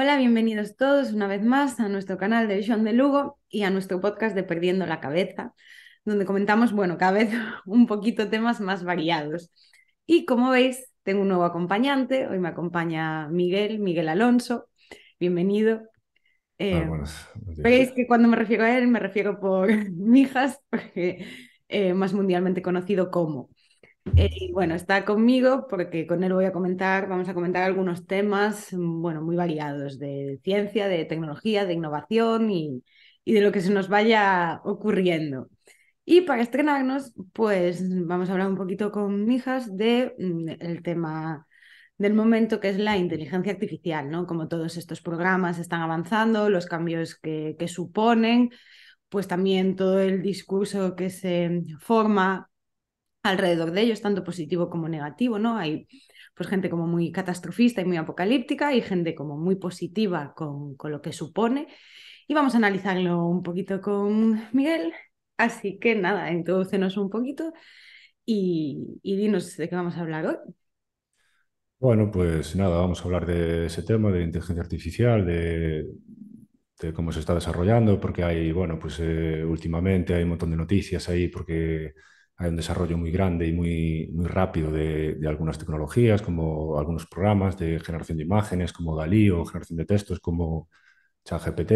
Hola, bienvenidos todos una vez más a nuestro canal de Visión de Lugo y a nuestro podcast de Perdiendo la Cabeza, donde comentamos, bueno, cada vez un poquito temas más variados. Y como veis, tengo un nuevo acompañante, hoy me acompaña Miguel, Miguel Alonso, bienvenido. Eh, veis que cuando me refiero a él me refiero por Mijas, porque eh, más mundialmente conocido como. Eh, bueno, está conmigo porque con él voy a comentar, vamos a comentar algunos temas, mm, bueno, muy variados de ciencia, de tecnología, de innovación y, de lo que se nos vaya ocurriendo. Y para estrenarnos, pues vamos a hablar un poquito con Mijas del mm, tema del momento que es la inteligencia artificial, ¿no? Como todos estos programas están avanzando, los cambios que suponen, pues también todo el discurso que se forma alrededor de ellos, tanto positivo como negativo, ¿no? Hay pues gente como muy catastrofista y muy apocalíptica y gente como muy positiva con, lo que supone. Y vamos a analizarlo un poquito con Miguel. Así que nada, introducenos un poquito y, dinos de qué vamos a hablar hoy. Bueno, pues nada, vamos a hablar de ese tema, de inteligencia artificial, de, cómo se está desarrollando, porque hay, bueno, pues eh, últimamente hay un montón de noticias ahí, porque hay un desarrollo muy grande y muy, muy rápido de, algunas tecnologías, como algunos programas de generación de imágenes, como Dalí o generación de textos, como ChatGPT.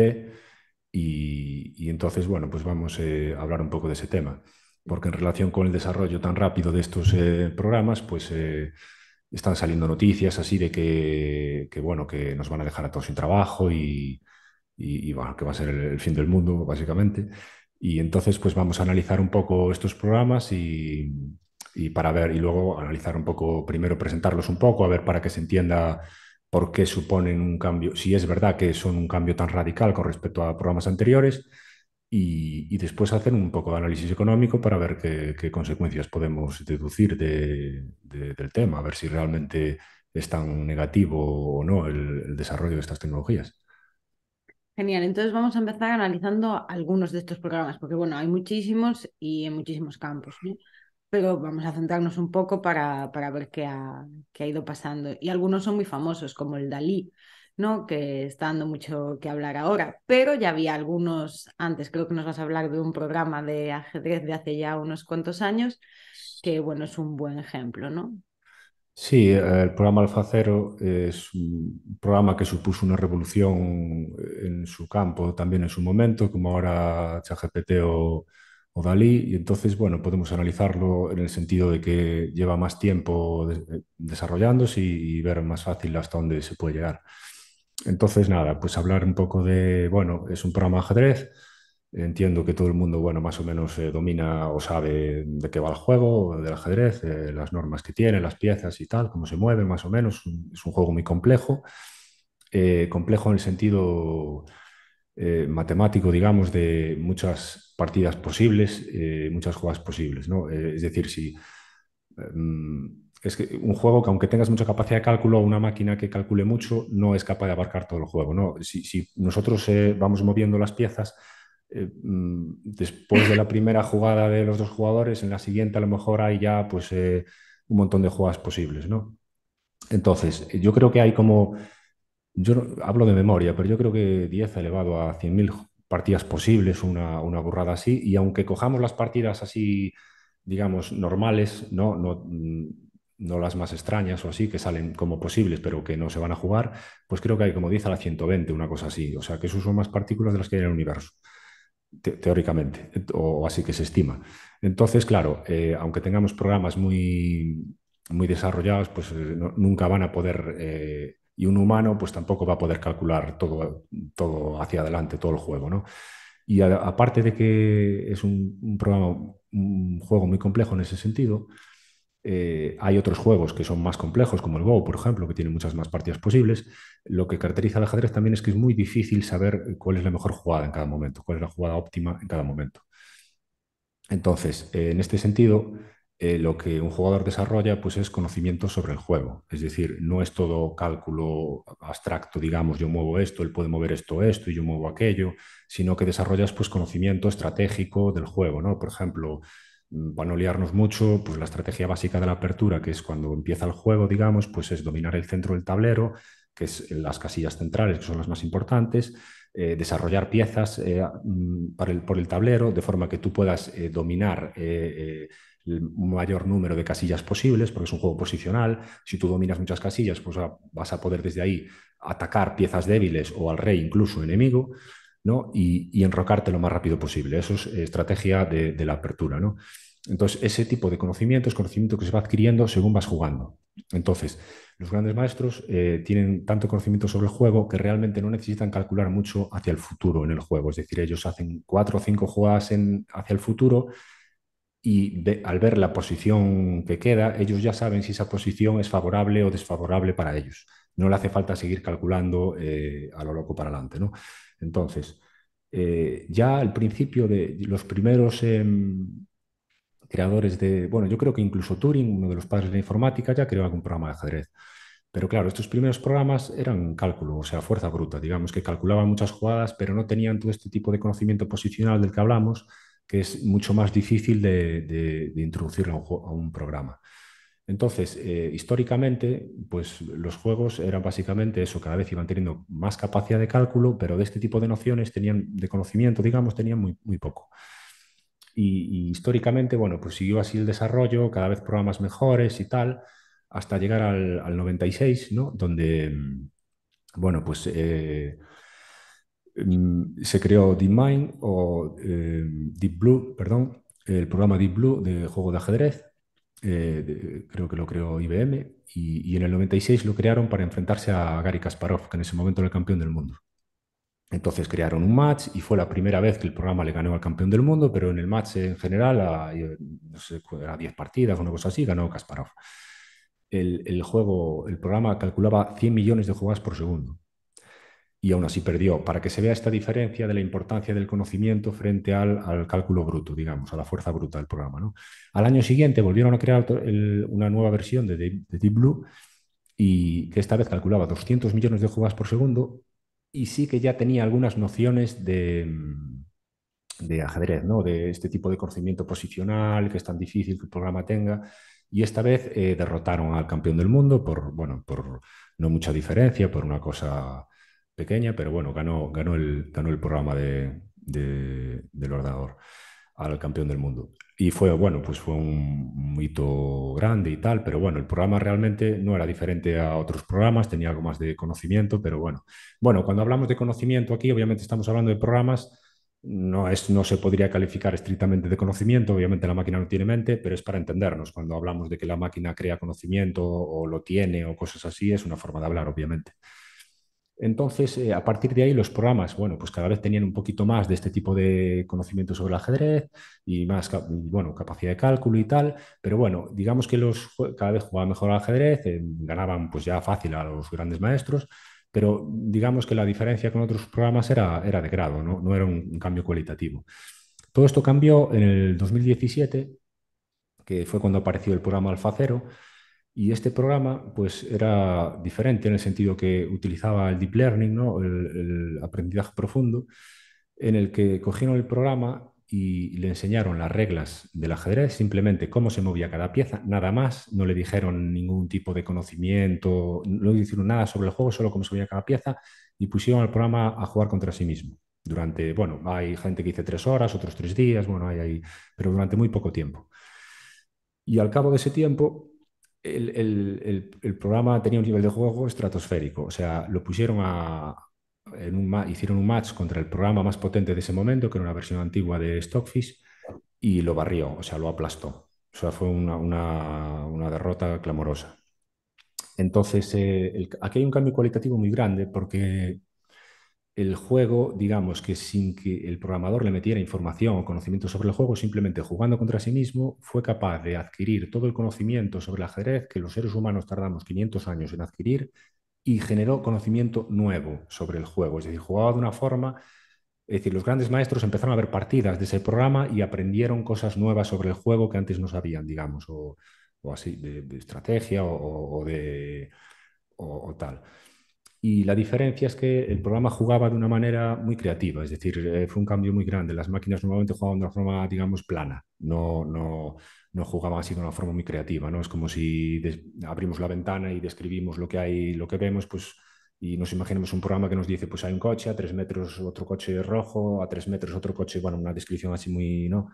Y, entonces, bueno, pues vamos eh, a hablar un poco de ese tema, porque en relación con el desarrollo tan rápido de estos eh, programas, pues eh, están saliendo noticias así de que, bueno, que nos van a dejar a todos sin trabajo y, bueno, que va a ser el fin del mundo, básicamente. Y entonces, pues vamos a analizar un poco estos programas y, para ver, y luego analizar un poco, primero presentarlos un poco, a ver para que se entienda por qué suponen un cambio, si es verdad que son un cambio tan radical con respecto a programas anteriores, y, después hacer un poco de análisis económico para ver qué, consecuencias podemos deducir del tema, a ver si realmente es tan negativo o no el desarrollo de estas tecnologías. Genial, entonces vamos a empezar analizando algunos de estos programas, porque bueno, hay muchísimos y en muchísimos campos, ¿no? pero vamos a centrarnos un poco para, para ver qué ha, qué ha, ido pasando. Y algunos son muy famosos, como el Dalí, ¿no? que está dando mucho que hablar ahora, pero ya había algunos antes, creo que nos vas a hablar de un programa de ajedrez de hace ya unos cuantos años, que bueno, es un buen ejemplo, ¿no? Sí, el programa Alfacero es un programa que supuso una revolución en su campo, también en su momento, como ahora ChatGPT o, Dalí, y entonces, bueno, podemos analizarlo en el sentido de que lleva más tiempo eh, desarrollándose y, y, ver más fácil hasta dónde se puede llegar. Entonces, nada, pues hablar un poco de, bueno, es un programa ajedrez, Entiendo que todo el mundo, bueno, más o menos eh, domina o sabe de qué va el juego, del ajedrez, eh, las normas que tiene, las piezas y tal, cómo se mueve, más o menos. Es un juego muy complejo, eh, complejo en el sentido matemático, digamos, de muchas partidas posibles, muchas jugadas posibles, ¿no? es decir, si... Mm, es que un juego que aunque tengas mucha capacidad de cálculo, una máquina que calcule mucho no es capaz de abarcar todo el juego. ¿no? si nosotros vamos moviendo las piezas, eh, mm, después de la primera jugada de los dos jugadores, en la siguiente a lo mejor hay ya pues, eh, un montón de jugadas posibles, ¿no? Entonces, eh, yo creo que hay como, yo hablo de memoria, pero yo creo que 10 elevado a 100.000 partidas posibles, una, una burrada así, y aunque cojamos las partidas así, digamos, normales, ¿no? Mm, no las más extrañas o así, que salen como posibles, pero que no se van a jugar, pues creo que hay como 10 a la 120, una cosa así. O sea, que eso son más partículas de las que hay en el universo teóricamente, o así que se estima. Entonces, claro, eh, aunque tengamos programas muy, muy desarrollados, pues eh, nunca van a poder, eh, y un humano pues tampoco va a poder calcular todo, todo hacia adelante, todo el juego, ¿no? Y aparte de que es un programa, un juego muy complejo en ese sentido, eh, hay otros juegos que son más complejos, como el Go, por ejemplo, que tiene muchas más partidas posibles. Lo que caracteriza al ajedrez también es que es muy difícil saber cuál es la mejor jugada en cada momento, cuál es la jugada óptima en cada momento. Entonces, eh, en este sentido, eh, lo que un jugador desarrolla pues, es conocimiento sobre el juego. Es decir, no es todo cálculo abstracto, digamos, yo muevo esto, él puede mover esto, esto, y yo muevo aquello, sino que desarrollas pues, conocimiento estratégico del juego, ¿no? Por ejemplo, para mm, no liarnos mucho, pues la estrategia básica de la apertura, que es cuando empieza el juego, digamos, pues es dominar el centro del tablero, que es las casillas centrales, que son las más importantes, eh, desarrollar piezas eh, mm, el, por el tablero, de forma que tú puedas eh, dominar el mayor número de casillas posibles, porque es un juego posicional. Si tú dominas muchas casillas, pues ah, vas a poder desde ahí atacar piezas débiles o al rey incluso enemigo. Y, enrocarte lo más rápido posible. Eso es eh, estrategia de, la apertura. Entonces, ese tipo de conocimiento es conocimiento que se va adquiriendo según vas jugando. Entonces, los grandes maestros eh, tienen tanto conocimiento sobre el juego que realmente no necesitan calcular mucho hacia el futuro en el juego. Es decir, ellos hacen cuatro o cinco jugadas en, hacia el futuro y al ver la posición que queda, ellos ya saben si esa posición es favorable o desfavorable para ellos. No le hace falta seguir calculando eh, a lo loco para adelante. Entonces, eh, ya al principio de los primeros em, creadores de, bueno, yo creo que incluso Turing, uno de los padres de la informática, ya creó algún programa de ajedrez. Pero claro, estos primeros programas eran cálculo, o sea, fuerza bruta, digamos, que calculaban muchas jugadas, pero no tenían todo este tipo de conocimiento posicional del que hablamos, que es mucho más difícil de, de, introducirlo a un programa. Entonces, eh, históricamente, pues los juegos eran básicamente eso, cada vez iban teniendo más capacidad de cálculo, pero de este tipo de nociones tenían, de conocimiento, digamos, tenían muy, poco. Y, históricamente, bueno, pues siguió así el desarrollo, cada vez programas mejores y tal, hasta llegar al, 96, ¿no? Donde, bueno, pues eh, mm, se creó DeepMind o eh, Deep Blue, perdón, el programa Deep Blue de juego de ajedrez, eh, creo que lo creó IBM, y, en el 96 lo crearon para enfrentarse a Gary Kasparov, que en ese momento era el campeón del mundo. Entonces crearon un match y fue la primera vez que el programa le ganó al campeón del mundo, pero en el match en general, a, no sé, 10 partidas o una cosa así, ganó Kasparov. El, el, juego, el programa calculaba 100 millones de jugadas por segundo y aún así perdió, para que se vea esta diferencia de la importancia del conocimiento frente al, al cálculo bruto, digamos, a la fuerza bruta del programa. ¿no? Al año siguiente volvieron a crear una nueva versión de, Deep Blue y que esta vez calculaba 200 millones de jugadas por segundo y sí que ya tenía algunas nociones de, de ajedrez, ¿no? de este tipo de conocimiento posicional, que es tan difícil que el programa tenga. Y esta vez eh, derrotaron al campeón del mundo por, bueno, por no mucha diferencia, por una cosa pequeña, pero bueno, ganó, el, programa del ordenador al campeón del mundo. Y fue, bueno, pues fue un, hito grande y tal, pero bueno, el programa realmente no era diferente a otros programas, tenía algo más de conocimiento, pero bueno. Bueno, cuando hablamos de conocimiento aquí, obviamente estamos hablando de programas, no, no se podría calificar estrictamente de conocimiento, obviamente la máquina no tiene mente, pero es para entendernos. Cuando hablamos de que la máquina crea conocimiento o lo tiene o cosas así, es una forma de hablar, obviamente. Entonces, eh, a partir de ahí, los programas, bueno, pues cada vez tenían un poquito más de este tipo de conocimiento sobre el ajedrez y más, bueno, capacidad de cálculo y tal, pero bueno, digamos que los, cada vez jugaban mejor al ajedrez, eh, ganaban pues ya fácil a los grandes maestros, pero digamos que la diferencia con otros programas era, de grado, ¿no? era un, cambio cualitativo. Todo esto cambió en el 2017, que fue cuando apareció el programa Alfacero, y este programa pues, era diferente en el sentido que utilizaba el deep learning, ¿no? el, aprendizaje profundo, en el que cogieron el programa y le enseñaron las reglas del ajedrez, simplemente cómo se movía cada pieza, nada más, no le dijeron ningún tipo de conocimiento, no le dijeron nada sobre el juego, solo cómo se movía cada pieza, y pusieron al programa a jugar contra sí mismo. Durante, bueno, hay gente que dice tres horas, otros tres días, bueno, hay ahí, pero durante muy poco tiempo. Y al cabo de ese tiempo, el, programa tenía un nivel de juego estratosférico. O sea, lo pusieron a. hicieron un match contra el programa más potente de ese momento, que era una versión antigua de Stockfish, y lo barrió, o sea, lo aplastó. O sea, fue una, derrota clamorosa. Entonces, eh, aquí hay un cambio cualitativo muy grande porque el juego, digamos que sin que el programador le metiera información o conocimiento sobre el juego, simplemente jugando contra sí mismo, fue capaz de adquirir todo el conocimiento sobre el ajedrez que los seres humanos tardamos 500 años en adquirir y generó conocimiento nuevo sobre el juego. Es decir, jugaba de una forma, es decir, los grandes maestros empezaron a ver partidas de ese programa y aprendieron cosas nuevas sobre el juego que antes no sabían, digamos, o, así, de, estrategia o, de... o tal. Y la diferencia es que el programa jugaba de una manera muy creativa, es decir, eh, fue un cambio muy grande. Las máquinas normalmente jugaban de una forma, digamos, plana, no, no, no jugaban así de una forma muy creativa, ¿no? Es como si abrimos la ventana y describimos lo que hay, lo que vemos, pues, y nos imaginemos un programa que nos dice, pues hay un coche, a tres metros otro coche rojo, a tres metros otro coche, bueno, una descripción así muy, ¿no?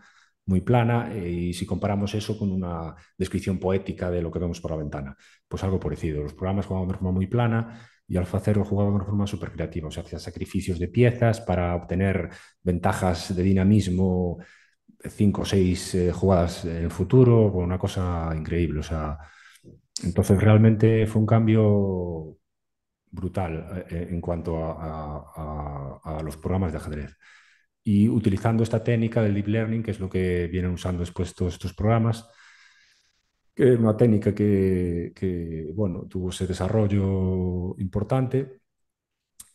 muy plana eh, y si comparamos eso con una descripción poética de lo que vemos por la ventana, pues algo parecido. Los programas jugaban de forma muy plana y Alfacero jugaba de una forma súper creativa, o sea, hacía sacrificios de piezas para obtener ventajas de dinamismo, eh, cinco o seis eh, jugadas en el futuro, una cosa increíble, o sea, entonces realmente fue un cambio brutal eh, en cuanto a, a, los programas de ajedrez. Y utilizando esta técnica del deep learning, que es lo que vienen usando después todos estos programas, que es una técnica que, bueno, tuvo ese desarrollo importante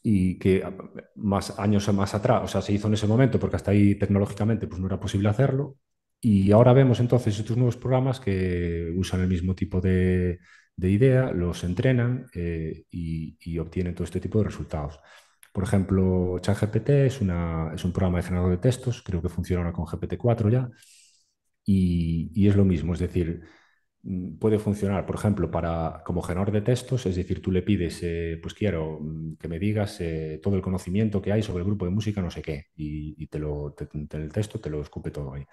y que ah, más años más atrás, o sea, se hizo en ese momento porque hasta ahí tecnológicamente pues no era posible hacerlo. Y ahora vemos entonces estos nuevos programas que usan el mismo tipo de, idea, los entrenan eh, y, obtienen todo este tipo de resultados. Por ejemplo, ChatGPT es, una, es un programa de generador de textos, creo que funciona ahora con GPT-4 ya, y, y es lo mismo, es decir, Mm, puede funcionar, por ejemplo, para, como generador de textos, es decir, tú le pides, eh, pues quiero mm, que me digas eh, todo el conocimiento que hay sobre el grupo de música, no sé qué, y, te lo, te, el texto te lo escupe todo ahí.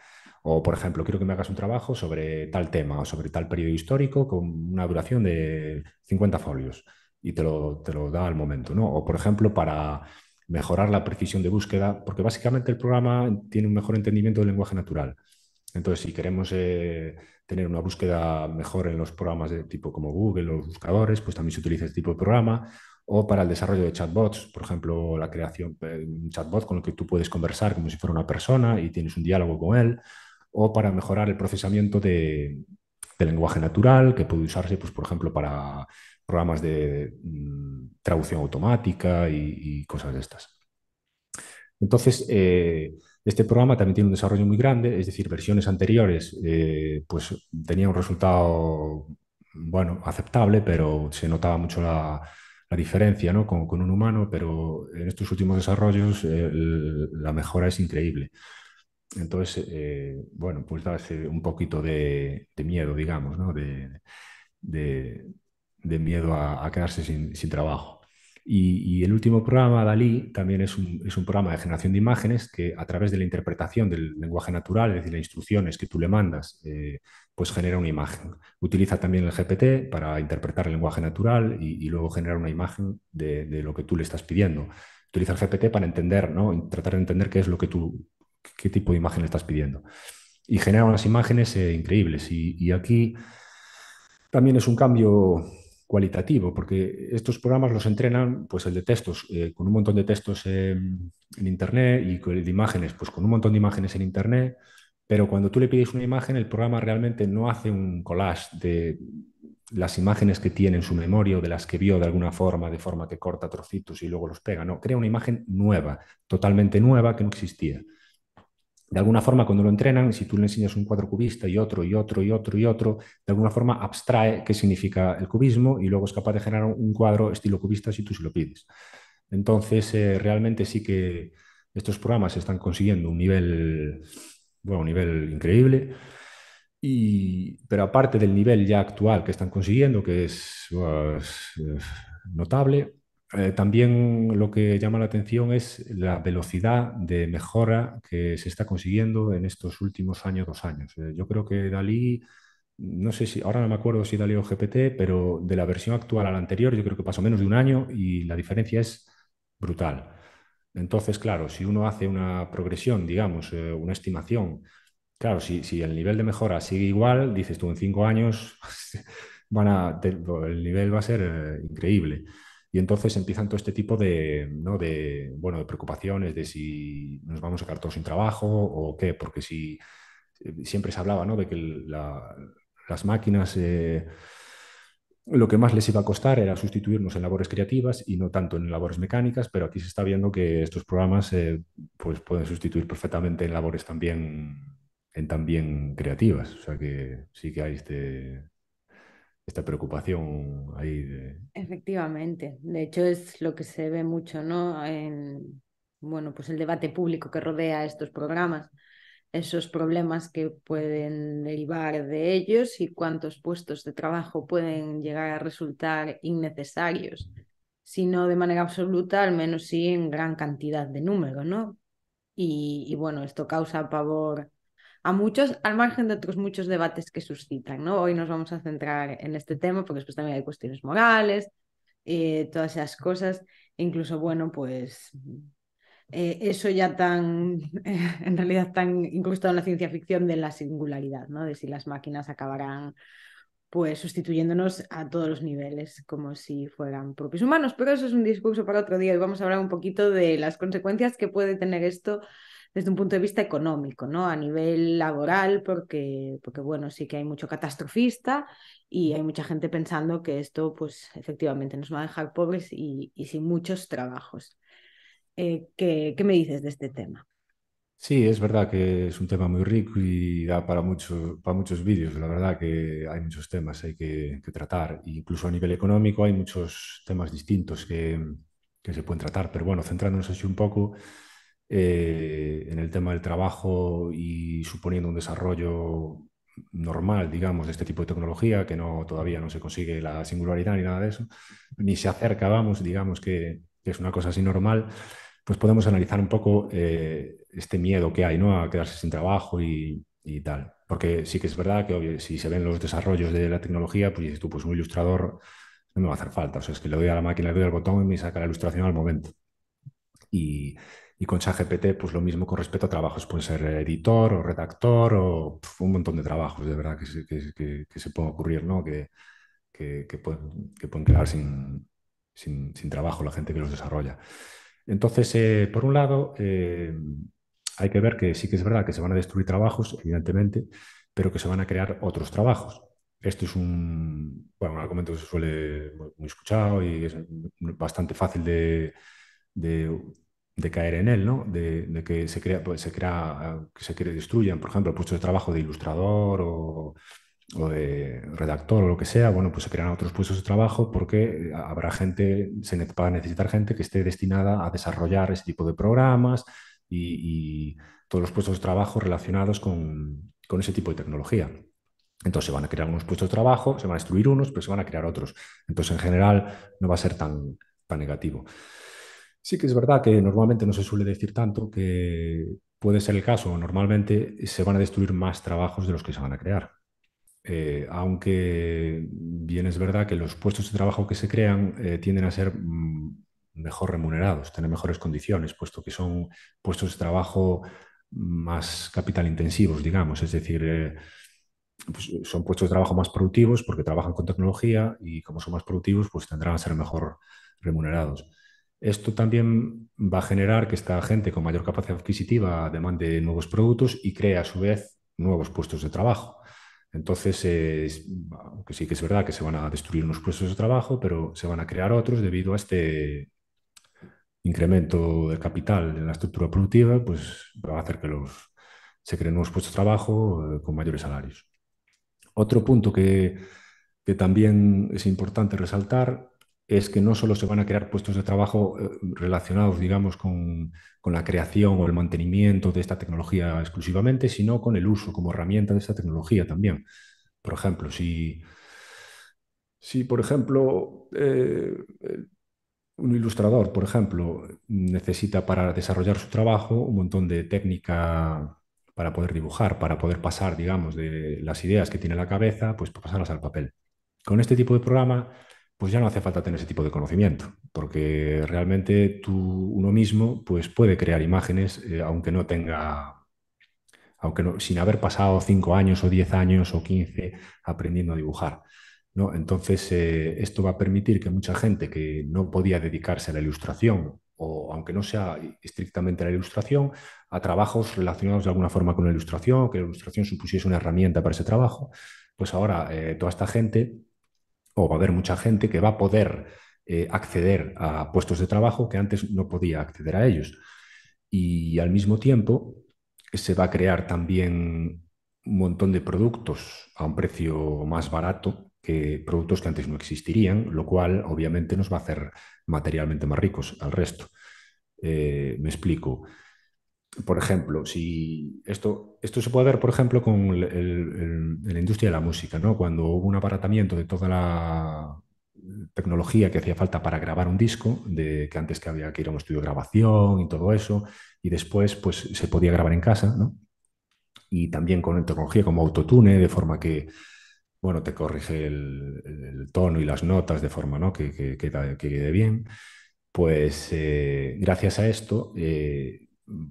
O, por ejemplo, quiero que me hagas un trabajo sobre tal tema o sobre tal periodo histórico con una duración de 50 folios y te lo, te lo da al momento, O, por ejemplo, para mejorar la precisión de búsqueda, porque básicamente el programa tiene un mejor entendimiento del lenguaje natural. Entonces, si queremos eh, tener una búsqueda mejor en los programas de tipo como Google o los buscadores, pues también se utiliza este tipo de programa. O para el desarrollo de chatbots, por ejemplo, la creación de un chatbot con el que tú puedes conversar como si fuera una persona y tienes un diálogo con él. O para mejorar el procesamiento de, lenguaje natural, que puede usarse, pues, por ejemplo, para programas de mm, traducción automática y, cosas de estas. Entonces, eh, este programa también tiene un desarrollo muy grande, es decir, versiones anteriores eh, pues tenía un resultado, bueno, aceptable, pero se notaba mucho la, diferencia con, un humano, pero en estos últimos desarrollos eh, la mejora es increíble. Entonces, eh, bueno, pues da un poquito de, miedo, digamos, ¿no? de, miedo a, quedarse sin trabajo. Y, el último programa, Dalí, también es un, programa de generación de imágenes que a través de la interpretación del lenguaje natural, es decir, las instrucciones que tú le mandas, eh, pues genera una imagen. Utiliza también el GPT para interpretar el lenguaje natural y, luego generar una imagen de, lo que tú le estás pidiendo. Utiliza el GPT para entender, ¿no? tratar de entender qué es lo que tú, qué tipo de imagen le estás pidiendo. Y genera unas imágenes eh, increíbles. y aquí también es un cambio cualitativo, porque estos programas los entrenan, pues el de textos, eh, con un montón de textos en Internet y el de imágenes, pues con un montón de imágenes en Internet, pero cuando tú le pides una imagen, el programa realmente no hace un collage de las imágenes que tiene en su memoria o de las que vio de alguna forma, de forma que corta trocitos y luego los pega, no, crea una imagen nueva, totalmente nueva que no existía de alguna forma cuando lo entrenan, si tú le enseñas un cuadro cubista y otro y otro y otro y otro, de alguna forma abstrae qué significa el cubismo y luego es capaz de generar un cuadro estilo cubista si tú se lo pides. Entonces, eh, realmente sí que estos programas están consiguiendo un nivel, bueno, un nivel increíble. pero aparte del nivel ya actual que están consiguiendo, que es pues, eh, notable, eh, también lo que llama la atención es la velocidad de mejora que se está consiguiendo en estos últimos años, dos años. Eh, yo creo que Dalí, no sé si, ahora no me acuerdo si Dalí o GPT, pero de la versión actual a la anterior, yo creo que pasó menos de un año y la diferencia es brutal. Entonces, claro, si uno hace una progresión, digamos, eh, una estimación, claro, si, el nivel de mejora sigue igual, dices tú, en cinco años, el nivel va a ser increíble. Y entonces empiezan todo este tipo de, bueno, de preocupaciones de si nos vamos a quedar todos sin trabajo o qué, porque si eh, siempre se hablaba de que las máquinas... Eh, lo que más les iba a costar era sustituirnos en labores creativas y no tanto en labores mecánicas, pero aquí se está viendo que estos programas eh, pues pueden sustituir perfectamente en labores también, en también creativas. O sea que sí que hay este, esta preocupación ahí. De... Efectivamente, de hecho es lo que se ve mucho, ¿no? En, bueno, pues el debate público que rodea estos programas, esos problemas que pueden derivar de ellos y cuántos puestos de trabajo pueden llegar a resultar innecesarios, si no de manera absoluta, al menos sí en gran cantidad de número, ¿no? Y, y bueno, esto causa pavor a muchos, al margen de otros muchos debates que suscitan. ¿no? Hoy nos vamos a centrar en este tema porque después también hay cuestiones morales, eh, todas esas cosas. incluso, bueno, pues eh, eso ya tan, en realidad tan incrustado en la ciencia ficción de la singularidad, ¿no? de si las máquinas acabarán pues sustituyéndonos a todos los niveles, como si fueran propios humanos. Pero eso es un discurso para otro día y vamos a hablar un poquito de las consecuencias que puede tener esto desde un punto de vista económico, ¿no? A nivel laboral, porque, porque bueno, sí que hay mucho catastrofista y hay mucha gente pensando que esto, pues efectivamente nos va a dejar pobres y, sin muchos trabajos. Eh, ¿qué, me dices de este tema? Sí, es verdad que es un tema muy rico y da para, mucho, para muchos vídeos. La verdad que hay muchos temas hay que, tratar. incluso a nivel económico hay muchos temas distintos que, que, se pueden tratar. Pero bueno, centrándonos así un poco, eh, en el tema del trabajo y suponiendo un desarrollo normal, digamos, de este tipo de tecnología, que no, todavía no se consigue la singularidad ni nada de eso, ni se acerca, vamos, digamos que, es una cosa así normal, pues podemos analizar un poco eh, este miedo que hay, ¿no? A quedarse sin trabajo y, tal. Porque sí que es verdad que, si se ven los desarrollos de la tecnología, pues tú, pues un ilustrador no me va a hacer falta. O sea, es que le doy a la máquina, le doy al botón y me saca la ilustración al momento. Y, y con ChatGPT, pues lo mismo con respecto a trabajos, puede ser eh, editor o redactor o un montón de trabajos, de verdad, que se, que, se pueden ocurrir, ¿no? Que, pueden, quedar sin, trabajo la gente que los desarrolla. Entonces, eh, por un lado, eh, hay que ver que sí que es verdad que se van a destruir trabajos, evidentemente, pero que se van a crear otros trabajos. Esto es un, bueno, argumento que se suele muy, escuchado y es bastante fácil de, de caer en él, De, que se crea, pues, se crea, que se destruyan, por ejemplo, puestos de trabajo de ilustrador o, de redactor o lo que sea, bueno, pues se crean otros puestos de trabajo porque eh, habrá gente, se va a necesitar gente que esté destinada a desarrollar ese tipo de programas y, todos los puestos de trabajo relacionados con, ese tipo de tecnología. Entonces se van a crear unos puestos de trabajo, se van a destruir unos, pero se van a crear otros. Entonces, en general, no va a ser tan, tan negativo. Sí que es verdad que normalmente no se suele decir tanto que puede ser el caso. Normalmente se van a destruir más trabajos de los que se van a crear. Eh, aunque bien es verdad que los puestos de trabajo que se crean eh, tienden a ser mm, mejor remunerados, tener mejores condiciones, puesto que son puestos de trabajo más capital intensivos, digamos. Es decir, eh, pues, son puestos de trabajo más productivos porque trabajan con tecnología y como son más productivos, pues tendrán a ser mejor remunerados. Esto también va a generar que esta gente con mayor capacidad adquisitiva demande nuevos productos y crea a su vez nuevos puestos de trabajo. Entonces, aunque sí que es verdad que se van a destruir unos puestos de trabajo, pero se van a crear otros debido a este incremento de capital en la estructura productiva, pues va a hacer que se creen nuevos puestos de trabajo eh, con mayores salarios. Otro punto que también es importante resaltar es que no solo se van a crear puestos de trabajo eh, relacionados, digamos, con, la creación o el mantenimiento de esta tecnología exclusivamente, sino con el uso como herramienta de esta tecnología también. Por ejemplo, si, si por ejemplo, eh, un ilustrador, por ejemplo, necesita para desarrollar su trabajo un montón de técnica para poder dibujar, para poder pasar, digamos, de las ideas que tiene en la cabeza, pues pasarlas al papel. Con este tipo de programa pues ya no hace falta tener ese tipo de conocimiento, porque realmente tú, uno mismo, pues puede crear imágenes, eh, aunque no tenga, aunque no, sin haber pasado 5 años o 10 años o 15 aprendiendo a dibujar. ¿no? Entonces, eh, esto va a permitir que mucha gente que no podía dedicarse a la ilustración, o aunque no sea estrictamente la ilustración, a trabajos relacionados de alguna forma con la ilustración, que la ilustración supusiese una herramienta para ese trabajo, pues ahora eh, toda esta gente o va a haber mucha gente que va a poder eh, acceder a puestos de trabajo que antes no podía acceder a ellos. Y al mismo tiempo se va a crear también un montón de productos a un precio más barato que productos que antes no existirían, lo cual obviamente nos va a hacer materialmente más ricos al resto. Eh, me explico por ejemplo, si esto, esto se puede ver, por ejemplo, con la industria de la música, Cuando hubo un aparatamiento de toda la tecnología que hacía falta para grabar un disco, de que antes que había que ir a un estudio de grabación y todo eso, y después pues se podía grabar en casa, ¿no? Y también con tecnología como autotune, de forma que, bueno, te corrige el, tono y las notas de forma, Que, quede bien. Pues eh, gracias a esto... Eh,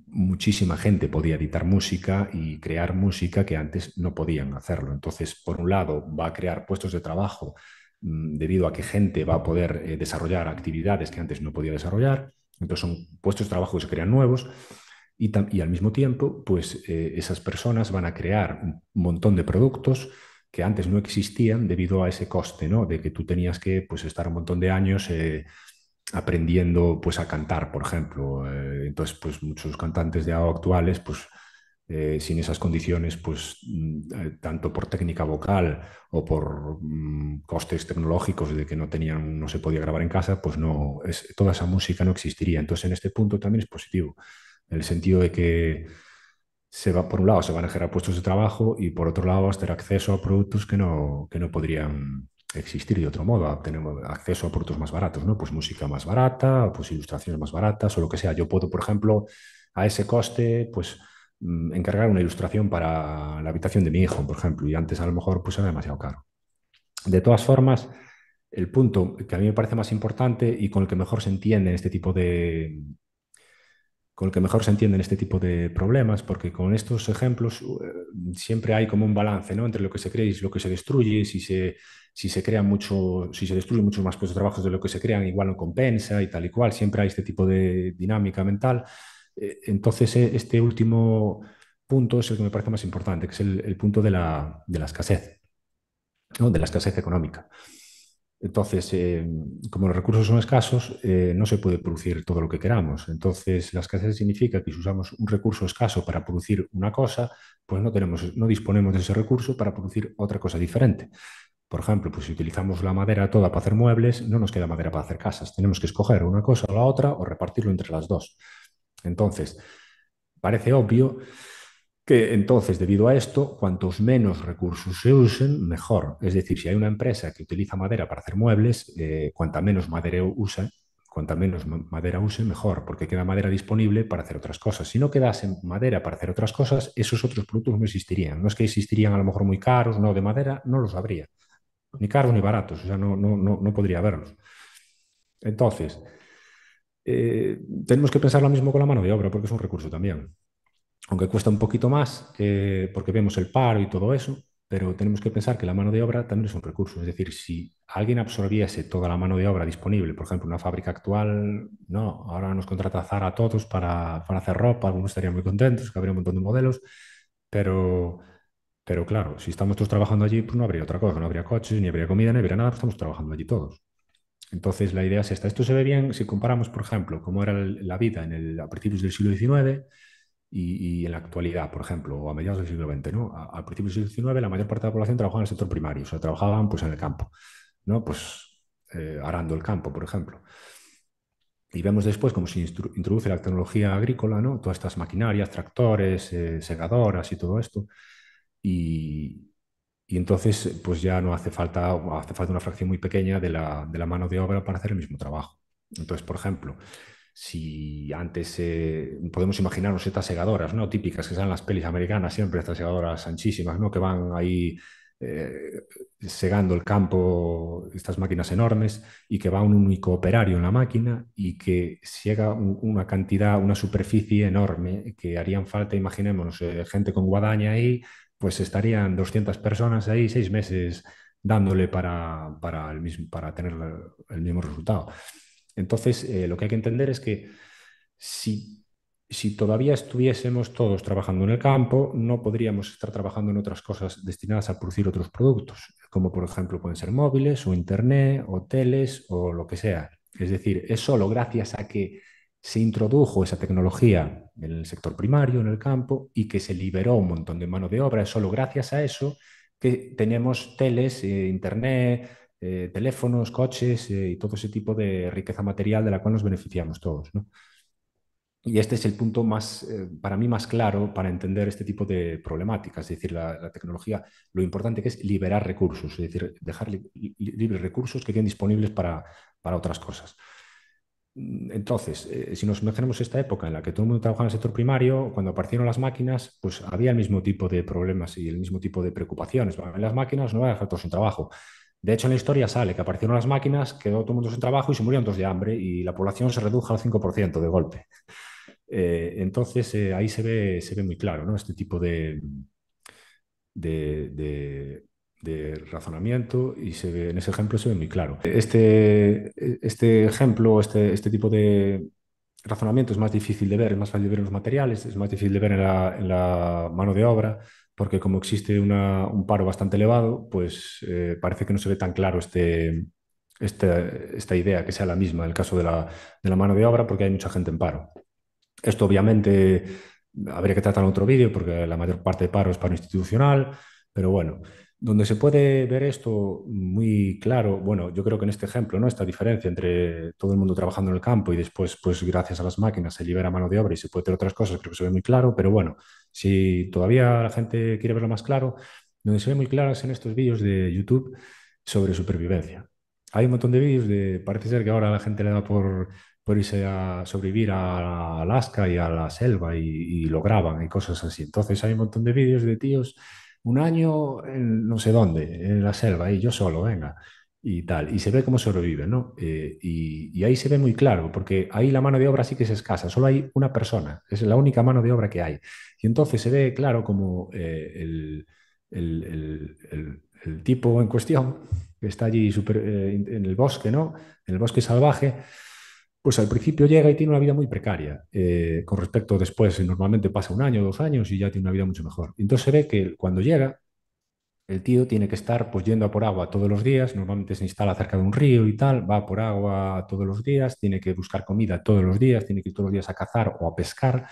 muchísima gente podía editar música y crear música que antes no podían hacerlo. Entonces, por un lado, va a crear puestos de trabajo mm, debido a que gente va a poder eh, desarrollar actividades que antes no podía desarrollar. Entonces, son puestos de trabajo que se crean nuevos. Y, al mismo tiempo, pues eh, esas personas van a crear un montón de productos que antes no existían debido a ese coste, ¿no? De que tú tenías que pues, estar un montón de años eh, aprendiendo pues a cantar, por ejemplo. Eh, entonces, pues muchos cantantes de ahora actuales, pues eh, sin esas condiciones, pues mm, eh, tanto por técnica vocal o por mm, costes tecnológicos de que no tenían, no se podía grabar en casa, pues no, toda esa música no existiría. Entonces, en este punto también es positivo, en el sentido de que se va, por un lado, se van a generar puestos de trabajo y por otro lado, va a tener acceso a productos que no, que no podrían existir de otro modo, a tener acceso a productos más baratos, ¿no? Pues música más barata, pues ilustraciones más baratas o lo que sea. Yo puedo, por ejemplo, a ese coste, pues mm, encargar una ilustración para la habitación de mi hijo, por ejemplo, y antes a lo mejor pues era demasiado caro. De todas formas, el punto que a mí me parece más importante y con el que mejor se entiende en este tipo de, con el que mejor se entienden este tipo de problemas, porque con estos ejemplos eh, siempre hay como un balance entre lo que se crea y lo que se destruye, si se, si se mucho, si se destruyen muchos más puestos de trabajo de lo que se crean, igual no compensa y tal y cual, siempre hay este tipo de dinámica mental. Eh, entonces, eh, este último punto es el que me parece más importante, que es el, punto de la, escasez, de la escasez económica. Entonces, eh, como los recursos son escasos, eh, no se puede producir todo lo que queramos. Entonces, la escasez significa que si usamos un recurso escaso para producir una cosa, pues no, tenemos, no disponemos de ese recurso para producir otra cosa diferente. Por ejemplo, pues si utilizamos la madera toda para hacer muebles, no nos queda madera para hacer casas. Tenemos que escoger una cosa o la otra o repartirlo entre las dos. Entonces, parece obvio, que entonces, debido a esto, cuantos menos recursos se usen, mejor. Es decir, si hay una empresa que utiliza madera para hacer muebles, eh, cuanta menos madera usa, cuanta menos madera use, mejor, porque queda madera disponible para hacer otras cosas. Si no quedase madera para hacer otras cosas, esos otros productos no existirían. No es que existirían a lo mejor muy caros, no, de madera no los habría. Ni caros ni baratos, o sea, no, no, podría haberlos. Entonces, eh, tenemos que pensar lo mismo con la mano de obra, porque es un recurso también aunque cuesta un poquito más, eh, porque vemos el paro y todo eso, pero tenemos que pensar que la mano de obra también es un recurso. Es decir, si alguien absorbiese toda la mano de obra disponible, por ejemplo, una fábrica actual, no, ahora nos contrata a todos para, hacer ropa, algunos estarían muy contentos, que habría un montón de modelos, pero, pero claro, si estamos todos trabajando allí, pues no habría otra cosa, no habría coches, ni habría comida, ni habría nada, pues estamos trabajando allí todos. Entonces, la idea es esta. Esto se ve bien si comparamos, por ejemplo, cómo era la vida en el, a principios del siglo XIX y, en la actualidad, por ejemplo, o a mediados del siglo XX, ¿no? al principio del siglo XIX la mayor parte de la población trabajaba en el sector primario, o sea, trabajaban pues en el campo, ¿no? Pues eh, arando el campo, por ejemplo. Y vemos después cómo se introduce la tecnología agrícola, ¿no? Todas estas maquinarias, tractores, eh, segadoras y todo esto. Y, y, entonces, pues ya no hace falta, hace falta una fracción muy pequeña de la, de la mano de obra para hacer el mismo trabajo. Entonces, por ejemplo, si antes eh, podemos imaginarnos estas segadoras, ¿no? Típicas que salen las pelis americanas, siempre estas segadoras anchísimas, ¿no? Que van ahí eh, segando el campo, estas máquinas enormes, y que va un único operario en la máquina y que llega una cantidad, una superficie enorme que harían falta, imaginémonos, eh, gente con guadaña ahí, pues estarían 200 personas ahí seis meses dándole para, para, el mismo, para tener el mismo resultado. Entonces, eh, lo que hay que entender es que si, todavía estuviésemos todos trabajando en el campo, no podríamos estar trabajando en otras cosas destinadas a producir otros productos, como por ejemplo pueden ser móviles o internet, o hoteles o lo que sea. Es decir, es solo gracias a que se introdujo esa tecnología en el sector primario, en el campo, y que se liberó un montón de mano de obra, es solo gracias a eso que tenemos teles, eh, internet, eh, teléfonos, coches eh, y todo ese tipo de riqueza material de la cual nos beneficiamos todos. Y este es el punto más, eh, para mí, más claro para entender este tipo de problemáticas. Es decir, la, tecnología, lo importante que es liberar recursos, es decir, dejar libres recursos que queden disponibles para, otras cosas. Entonces, si nos imaginamos esta época en la que todo el mundo trabajaba en el sector primario, cuando aparecieron las máquinas, pues había el mismo tipo de problemas y el mismo tipo de preocupaciones. las máquinas no van a dejar todo trabajo. De hecho, en la historia sale que aparecieron las máquinas, quedó todo el mundo sin trabajo y se murieron todos de hambre y la población se redujo al 5% de golpe. Eh, entonces, eh, ahí se ve, se ve muy claro ¿no? este tipo de, de, razonamiento y se ve, en ese ejemplo se ve muy claro. Este, este ejemplo, este, este tipo de razonamiento es más difícil de ver, es más fácil de ver en los materiales, es más difícil de ver en la mano de obra, porque como existe un paro bastante elevado, pues eh, parece que no se ve tan claro este, este, esta idea, que sea la misma en el caso de la, de la, mano de obra, porque hay mucha gente en paro. Esto obviamente habría que tratar en otro vídeo, porque la mayor parte de paro es paro institucional, pero bueno, donde se puede ver esto muy claro, bueno, yo creo que en este ejemplo, ¿no? Esta diferencia entre todo el mundo trabajando en el campo y después, pues gracias a las máquinas se libera mano de obra y se puede hacer otras cosas, creo que se ve muy claro, pero bueno, si todavía la gente quiere verlo más claro, donde se ve muy claro es en estos vídeos de YouTube sobre supervivencia. Hay un montón de vídeos de, parece ser que ahora la gente le da por, por irse a sobrevivir a Alaska y a la selva y, y lo graban y cosas así. Entonces hay un montón de vídeos de tíos un año en no sé dónde, en la selva, y yo solo, venga, y tal. Y se ve cómo sobrevive, ¿no? Eh, y, ahí se ve muy claro, porque ahí la mano de obra sí que es escasa, solo hay una persona, es la única mano de obra que hay. Y entonces se ve claro como eh, el, tipo en cuestión, que está allí super, eh, en el bosque, ¿no? En el bosque salvaje pues al principio llega y tiene una vida muy precaria. Eh, con respecto después, eh, normalmente pasa un año, dos años y ya tiene una vida mucho mejor. Entonces se ve que cuando llega, el tío tiene que estar pues yendo a por agua todos los días, normalmente se instala cerca de un río y tal, va por agua todos los días, tiene que buscar comida todos los días, tiene que ir todos los días a cazar o a pescar.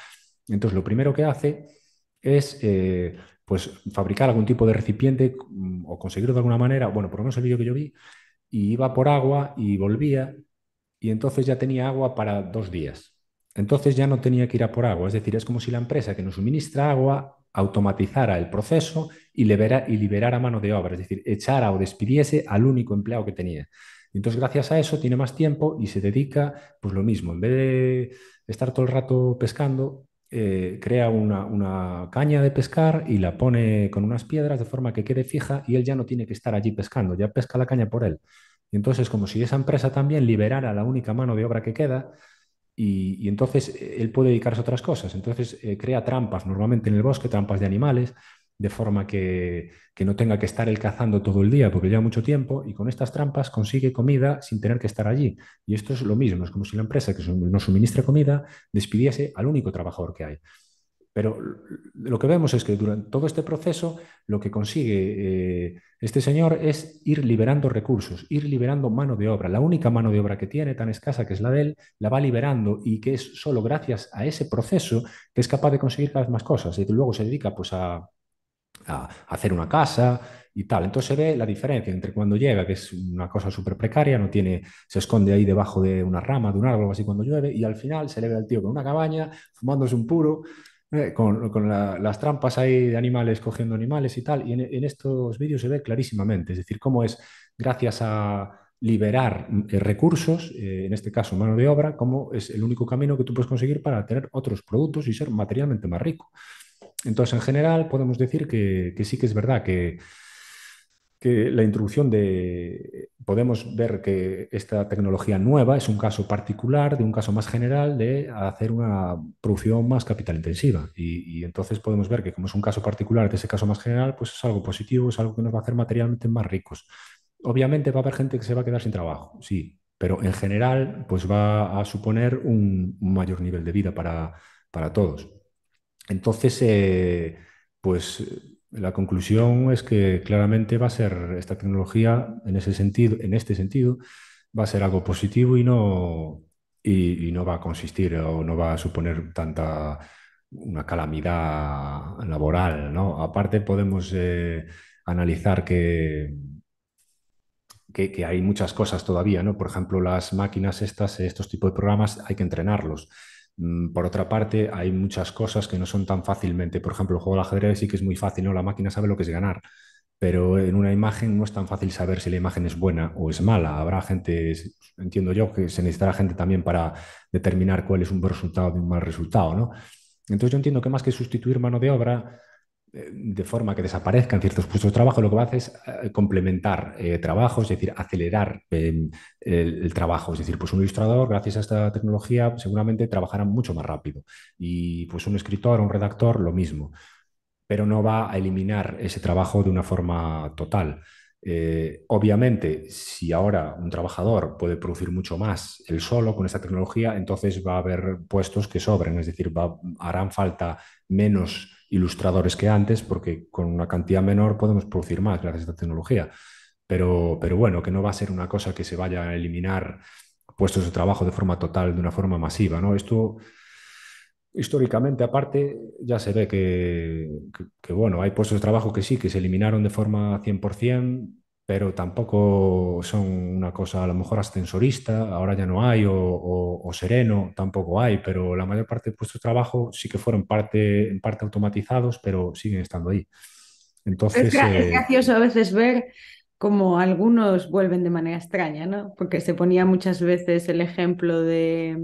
Entonces lo primero que hace es eh, pues fabricar algún tipo de recipiente mm, o conseguirlo de alguna manera, bueno, por lo menos el vídeo que yo vi, y iba por agua y volvía y entonces ya tenía agua para dos días. Entonces ya no tenía que ir a por agua. Es decir, es como si la empresa que nos suministra agua automatizara el proceso y, y liberara mano de obra, es decir, echara o despidiese al único empleado que tenía. Entonces, gracias a eso, tiene más tiempo y se dedica, pues lo mismo, en vez de estar todo el rato pescando, eh, crea una, una, caña de pescar y la pone con unas piedras de forma que quede fija y él ya no tiene que estar allí pescando, ya pesca la caña por él. Y entonces, como si esa empresa también liberara la única mano de obra que queda, y, entonces eh, él puede dedicarse a otras cosas. Entonces eh, crea trampas, normalmente en el bosque, trampas de animales, de forma que, que, no tenga que estar él cazando todo el día, porque lleva mucho tiempo, y con estas trampas consigue comida sin tener que estar allí. Y esto es lo mismo, es como si la empresa que no suministra comida despidiese al único trabajador que hay. Pero lo que vemos es que durante todo este proceso lo que consigue eh, este señor es ir liberando recursos, ir liberando mano de obra. La única mano de obra que tiene, tan escasa que es la de él, la va liberando y que es solo gracias a ese proceso que es capaz de conseguir cada vez más cosas. Y luego se dedica pues, a, hacer una casa y tal. Entonces se ve la diferencia entre cuando llega, que es una cosa súper precaria, no tiene, se esconde ahí debajo de una rama, de un árbol, así cuando llueve, y al final se le ve al tío con una cabaña, fumándose un puro eh, con, las trampas ahí de animales cogiendo animales y tal. Y en, estos vídeos se ve clarísimamente, es decir, cómo es gracias a liberar eh, recursos, eh, en este caso mano de obra, cómo es el único camino que tú puedes conseguir para tener otros productos y ser materialmente más rico. Entonces, en general, podemos decir que sí que es verdad que que la introducción de, podemos ver que esta tecnología nueva es un caso particular de un caso más general de hacer una producción más capital intensiva. Y, entonces podemos ver que como es un caso particular de ese caso más general, pues es algo positivo, es algo que nos va a hacer materialmente más ricos. Obviamente va a haber gente que se va a quedar sin trabajo, sí, pero en general pues va a suponer un, mayor nivel de vida para, para todos. Entonces, eh, pues la conclusión es que claramente va a ser esta tecnología en ese sentido, en este sentido, va a ser algo positivo y no, y, no va a consistir o no va a suponer tanta una calamidad laboral, ¿no? Aparte podemos eh, analizar que, que, que, hay muchas cosas todavía, ¿no? Por ejemplo, las máquinas estas, estos tipos de programas, hay que entrenarlos. Mm, por otra parte, hay muchas cosas que no son tan fácilmente. Por ejemplo, el juego de ajedrez sí que es muy fácil, ¿no? La máquina sabe lo que es ganar, pero en una imagen no es tan fácil saber si la imagen es buena o es mala. Habrá gente, entiendo yo, que se necesitará gente también para determinar cuál es un buen resultado de un mal resultado, ¿no? Entonces yo entiendo que más que sustituir mano de obra, eh, de forma que desaparezcan ciertos puestos de trabajo, lo que va a hacer es eh, complementar trabajo, eh, trabajos, es decir, acelerar el, trabajo. Es decir, pues un ilustrador, gracias a esta tecnología, seguramente trabajará mucho más rápido. Y pues un escritor, un redactor, lo mismo. Pero no va a eliminar ese trabajo de una forma total. obviamente, si ahora un trabajador puede producir mucho más él solo con esta tecnología, entonces va a haber puestos que sobren, es decir, harán falta menos ilustradores que antes, porque con una cantidad menor podemos producir más gracias a esta tecnología. Pero, pero bueno, que no va a ser una cosa que se vaya a eliminar puestos de trabajo de forma total, de una forma masiva. ¿no? Esto, históricamente, aparte, ya se ve que, bueno, hay puestos de trabajo que sí, que se eliminaron de forma 100%, pero tampoco son una cosa, a lo mejor ascensorista, ahora ya no hay, o, sereno, tampoco hay, pero la mayor parte de puestos de trabajo sí que fueron parte, en parte automatizados, pero siguen estando ahí. Entonces, es, eh, gracioso a veces ver cómo algunos vuelven de manera extraña, ¿no? Porque se ponía muchas veces el ejemplo de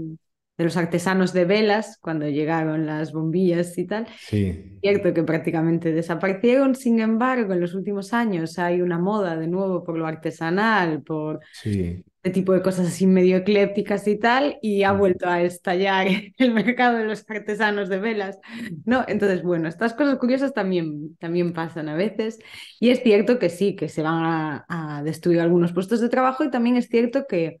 de los artesanos de velas cuando llegaron las bombillas y tal. Sí. Cierto que prácticamente desaparecieron, sin embargo, en los últimos años hay una moda de nuevo por lo artesanal, por este tipo de cosas así medio eclépticas y tal, y ha vuelto a estallar el mercado de los artesanos de velas. No, entonces, bueno, estas cosas curiosas también, también pasan a veces, y es cierto que sí, que se van a destruir algunos puestos de trabajo, y también es cierto que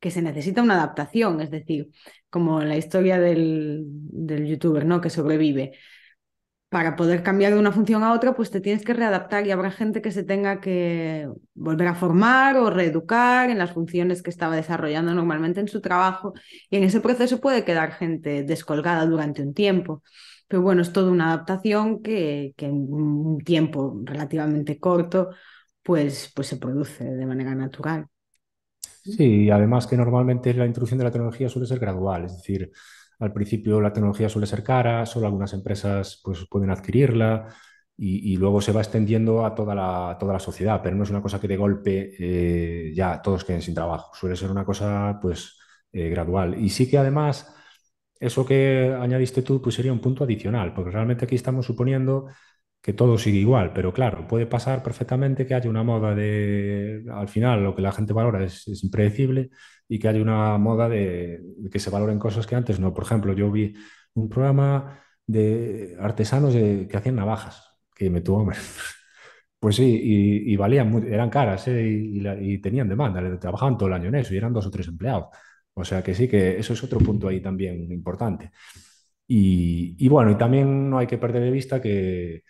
que se necesita una adaptación, es decir, como la historia del, youtuber, ¿no? Que sobrevive. Para poder cambiar de una función a otra, pues te tienes que readaptar y habrá gente que se tenga que volver a formar o reeducar en las funciones que estaba desarrollando normalmente en su trabajo. Y en ese proceso puede quedar gente descolgada durante un tiempo. Pero bueno, es toda una adaptación que, que en un tiempo relativamente corto, pues, pues se produce de manera natural. Sí, además que normalmente la introducción de la tecnología suele ser gradual, es decir, al principio la tecnología suele ser cara, solo algunas empresas pues, pueden adquirirla y, luego se va extendiendo a toda la, toda la sociedad, pero no es una cosa que de golpe eh, ya todos queden sin trabajo, suele ser una cosa pues eh, gradual. Y sí que además eso que añadiste tú pues, sería un punto adicional, porque realmente aquí estamos suponiendo que todo sigue igual, pero claro, puede pasar perfectamente que haya una moda de, al final lo que la gente valora es, impredecible y que haya una moda de, que se valoren cosas que antes no. Por ejemplo, yo vi un programa de artesanos que hacían navajas, que me tuvo... Pues sí, y, valían, muy, eran caras ¿eh? y, tenían demanda, trabajaban todo el año en eso y eran dos o tres empleados. O sea que sí, que eso es otro punto ahí también importante. y bueno, y también no hay que perder de vista que,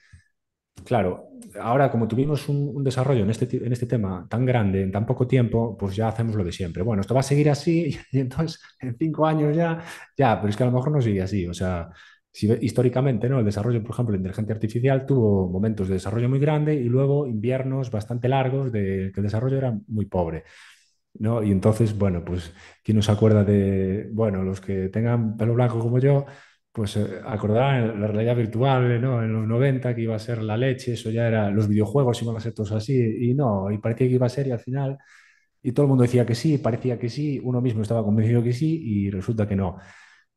Claro, ahora como tuvimos un, desarrollo este en este, tema tan grande, en tan poco tiempo, pues ya hacemos lo de siempre. Bueno, esto va a seguir así y entonces en cinco años ya, ya, pero es que a lo mejor no sigue así. O sea, si, históricamente, ¿no? El desarrollo, por ejemplo, de inteligencia artificial tuvo momentos de desarrollo muy grande y luego inviernos bastante largos de que el desarrollo era muy pobre. ¿No? Y entonces, bueno, pues, ¿quién nos acuerda de, bueno, los que tengan pelo blanco como yo, pues eh, acordarán la realidad virtual ¿no? en los 90 que iba a ser la leche, eso ya era los videojuegos iban a ser todos así y no, y parecía que iba a ser y al final y todo el mundo decía que sí, parecía que sí, uno mismo estaba convencido que sí y resulta que no.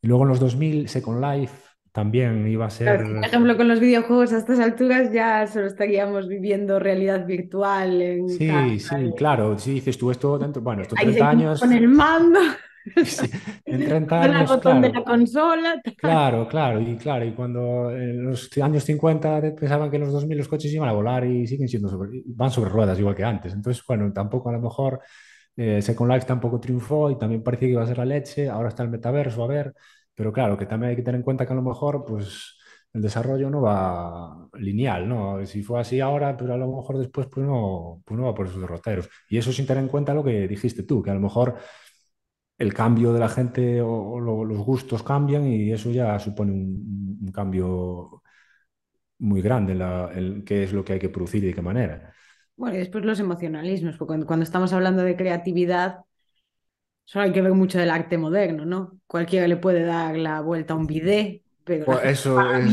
Y luego en los 2000 Second Life también iba a ser... por ejemplo, con los videojuegos a estas alturas ya solo estaríamos viviendo realidad virtual. En sí, sí, ¿eh? claro. Si dices tú esto dentro, bueno, estos 30 años... Con el mando. en 30 años. el botón claro. de la consola. Claro, claro, y claro, y cuando en eh, los años 50 pensaban que en los 2000 los coches iban a volar y siguen siendo van sobre ruedas igual que antes. Entonces, bueno, tampoco a lo mejor eh, Second Life tampoco triunfó y también parecía que iba a ser la leche, ahora está el metaverso, a ver, pero claro, que también hay que tener en cuenta que a lo mejor, pues el desarrollo no va lineal, ¿no? Si fue así ahora, pero a lo mejor después pues no, pues no va por esos derroteros. Y eso sin tener en cuenta lo que dijiste tú, que a lo mejor el cambio de la gente o, los gustos cambian y eso ya supone un, cambio muy grande en, la, qué es lo que hay que producir y de qué manera. Bueno, y después los emocionalismos, porque cuando, estamos hablando de creatividad, solo hay que ver mucho del arte moderno, ¿no? Cualquiera le puede dar la vuelta a un bidet, pero pues eso, sí,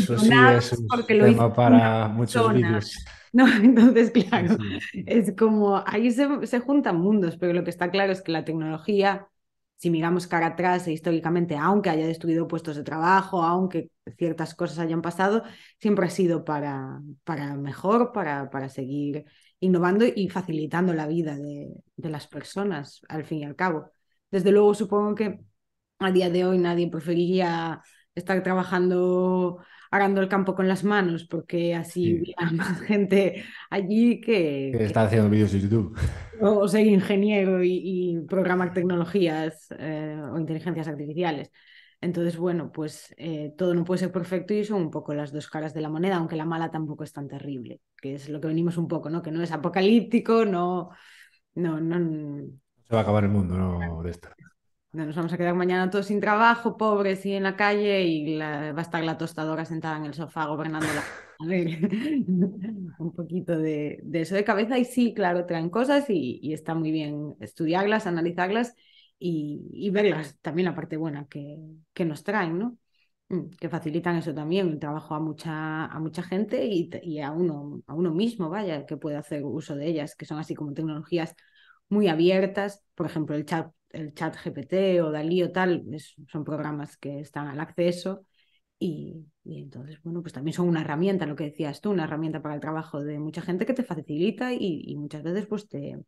es un tema para muchos vídeos. No, entonces, claro, es como ahí se, se juntan mundos, pero lo que está claro es que la tecnología si miramos cara atrás e históricamente, aunque haya destruido puestos de trabajo, aunque ciertas cosas hayan pasado, siempre ha sido para, para mejor, para, para seguir innovando y facilitando la vida de, de las personas, al fin y al cabo. Desde luego, supongo que a día de hoy nadie preferiría estar trabajando el campo con las manos, porque así hay más gente allí que... está haciendo vídeos en YouTube. O ser ingeniero y, programa programar tecnologías eh, o inteligencias artificiales. Entonces, bueno, pues eh, todo no puede ser perfecto y son un poco las dos caras de la moneda, aunque la mala tampoco es tan terrible, que es lo que venimos un poco, ¿no? Que no es apocalíptico, no, no, no. Se va a acabar el mundo, ¿no? De esto nos vamos a quedar mañana todos sin trabajo, pobres y en la calle, y va a estar la tostadora sentada en el sofá gobernando A ver, un poquito de, eso de cabeza y sí, claro, traen cosas y, está muy bien estudiarlas, analizarlas y, y, verlas también la parte buena que, que nos traen, ¿no? Mm, que facilitan eso también, el trabajo a mucha, a mucha gente y, y, a, uno, a uno mismo, vaya, que puede hacer uso de ellas, que son así como tecnologías muy abiertas, por ejemplo, el chat el chat GPT o Dalí o tal, son programas que están al acceso y, entonces, bueno, pues también son una herramienta, lo que decías tú, una herramienta para el trabajo de mucha gente que te facilita y, muchas veces pues te,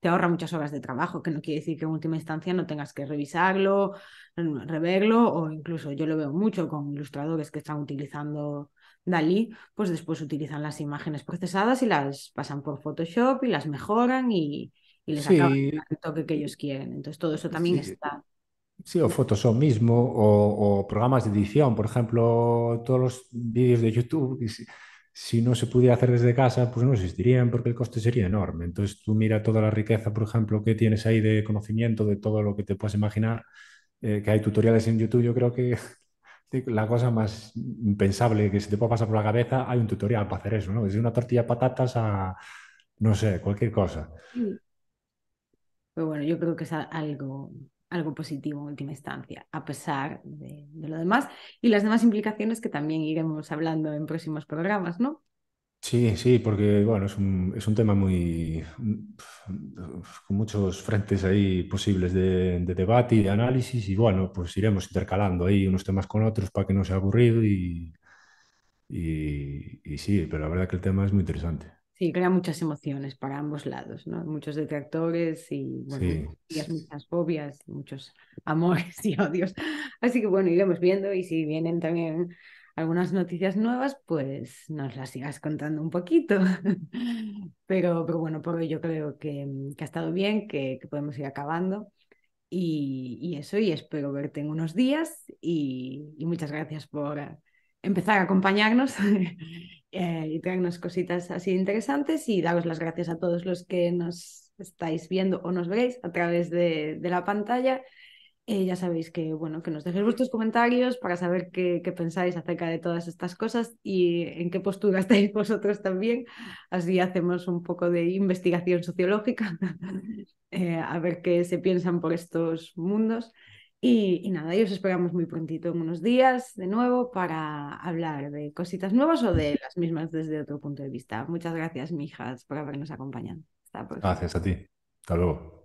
te ahorra muchas horas de trabajo, que no quiere decir que en última instancia no tengas que revisarlo, mm, reverlo, o incluso yo lo veo mucho con ilustradores que están utilizando Dalí, pues después utilizan las imágenes procesadas y las pasan por Photoshop y las mejoran y, y les sí. el toque que ellos quieren. Entonces todo eso también está. Sí, o o mismo, o, programas de edición, por ejemplo, todos los vídeos de YouTube, si, no se pudiera hacer desde casa, pues no existirían porque el coste sería enorme. Entonces tú mira toda la riqueza, por ejemplo, que tienes ahí de conocimiento, de todo lo que te puedas imaginar, eh, que hay tutoriales en YouTube, yo creo que la cosa más impensable que se te pueda pasar por la cabeza, hay un tutorial para hacer eso, ¿no? Desde una tortilla de patatas a, no sé, cualquier cosa. Sí. Pero bueno, yo creo que es algo, algo positivo en última instancia, a pesar de, lo demás y las demás implicaciones que también iremos hablando en próximos programas, ¿no? Sí, sí, porque bueno, es un, es un tema muy con muchos frentes ahí posibles de, debate y de análisis, y bueno, pues iremos intercalando ahí unos temas con otros para que no sea aburrido y, y sí, pero la verdad que el tema es muy interesante. Sí, crea muchas emociones para ambos lados, ¿no? Muchos detractores y, muchas fobias, muchos amores y odios. Así que bueno, iremos viendo y si vienen también algunas noticias nuevas, pues nos las sigas contando un poquito. pero, pero bueno, por hoy yo creo que, mm, ha estado bien, que, podemos ir acabando. Y, eso, y espero verte en unos días y muchas gracias por, empezar a acompañarnos eh, y traernos cositas así interesantes y daros las gracias a todos los que nos estáis viendo o nos veis a través de, la pantalla. Eh, ya sabéis que, bueno, que nos dejéis vuestros comentarios para saber qué, pensáis acerca de todas estas cosas y en qué postura estáis vosotros también. Así hacemos un poco de investigación sociológica, eh, a ver qué se piensan por estos mundos. Y, nada, y os esperamos muy prontito, en unos días, de nuevo, para hablar de cositas nuevas o de las mismas desde otro punto de vista. Muchas gracias, mijas, por habernos acompañado. Hasta Gracias a ti. Hasta luego.